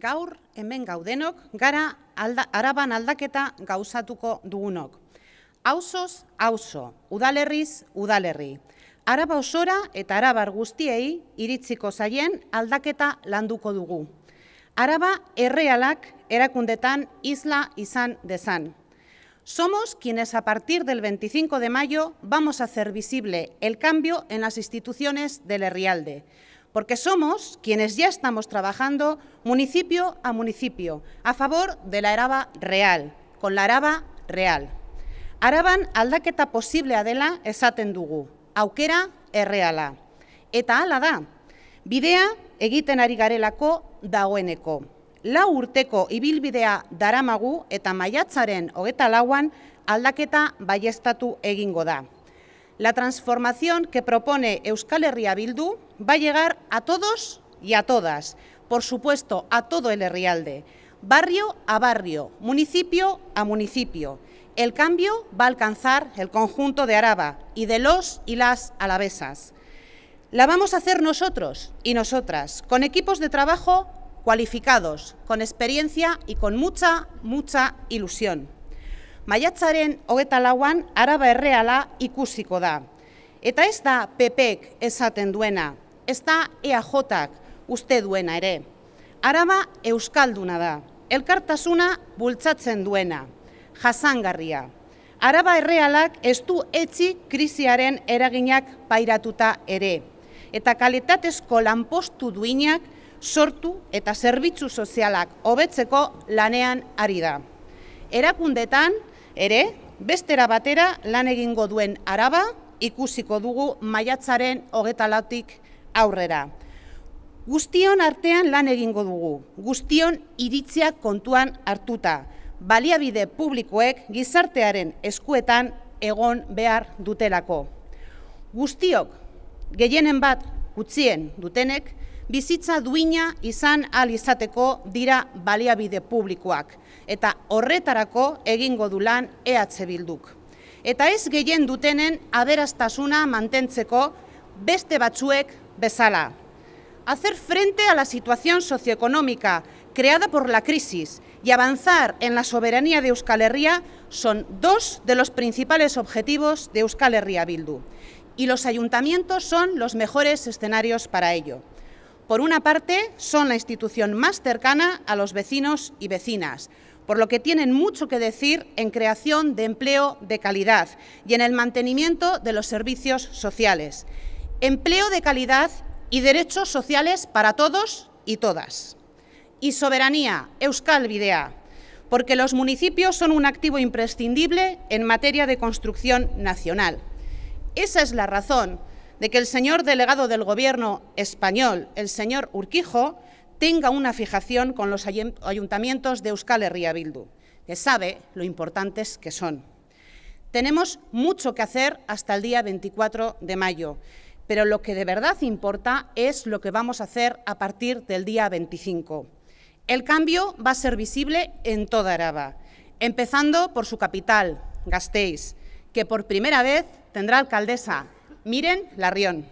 gaur hemen gaudenok, gara araban aldaketa gauzatuko dugunok. Hauzoz, hauzo, udalerriz, udalerri. Araba osora eta arabar guztiei iritziko zaien aldaketa landuko dugu. Araba errealak erakundetan isla izan dezan. Somos quienes a partir del 25 de mayo vamos a hacer visible el cambio en las instituciones del Herrialde porque somos quienes ya estamos trabajando municipio a municipio a favor de la araba real, con la araba real. Araban aldaketa posiblea dela esaten dugu, aukera erreala. Eta hala da, bidea egiten ari garelako dagoeneko. Lau urteko ibilbidea daramagu eta maiatzaren hogeta lauan aldaketa baiestatu egingo da. La transformación que propone Euskal Herria Bildu va a llegar a todos y a todas, por supuesto a todo el Herrialde, barrio a barrio, municipio a municipio. El cambio va a alcanzar el conjunto de Araba y de los y las alavesas. La vamos a hacer nosotros y nosotras, con equipos de trabajo cualificados, con experiencia y con mucha, mucha ilusión. Maiatzaren hogeta lauan araba erreala ikusiko da. Eta ez da PPek esaten duena, ez da EAJak uste duena ere. Araba euskalduna da, elkartasuna bultzatzen duena, jasangarria. Araba errealak ez du etzi kriziaren eraginak pairatuta ere. Eta kalitatezko lanpostu duinak sortu eta zerbitzu sozialak hobetzeko lanean ari da. Erakundetan, ere, bestera batera lan egingo duen araba ikusiko dugu maiatzaren hogeta aurrera. Guztion artean lan egingo dugu, guztion iritziak kontuan hartuta, baliabide publikoek gizartearen eskuetan egon behar dutelako. Guztiok, gehienen bat gutxien dutenek, bizitza duina izan al izateko dira baliabide publikoak eta horretarako egingo du lan EH Bilduk. Eta ez gehien dutenen aberastasuna mantentzeko beste batzuek bezala. Hacer frente a la situación socioeconómica creada por la crisis y avanzar en la soberanía de Euskal Herria son dos de los principales objetivos de Euskal Herria Bildu y los ayuntamientos son los mejores escenarios para ello. Por una parte, son la institución más cercana a los vecinos y vecinas, por lo que tienen mucho que decir en creación de empleo de calidad y en el mantenimiento de los servicios sociales. Empleo de calidad y derechos sociales para todos y todas. Y soberanía, Euskal videa porque los municipios son un activo imprescindible en materia de construcción nacional. Esa es la razón de que el señor delegado del Gobierno español, el señor Urquijo, tenga una fijación con los ayuntamientos de Euskal Herria Bildu, que sabe lo importantes que son. Tenemos mucho que hacer hasta el día 24 de mayo, pero lo que de verdad importa es lo que vamos a hacer a partir del día 25. El cambio va a ser visible en toda Araba, empezando por su capital, Gasteiz, que por primera vez tendrá alcaldesa Miren Larrión.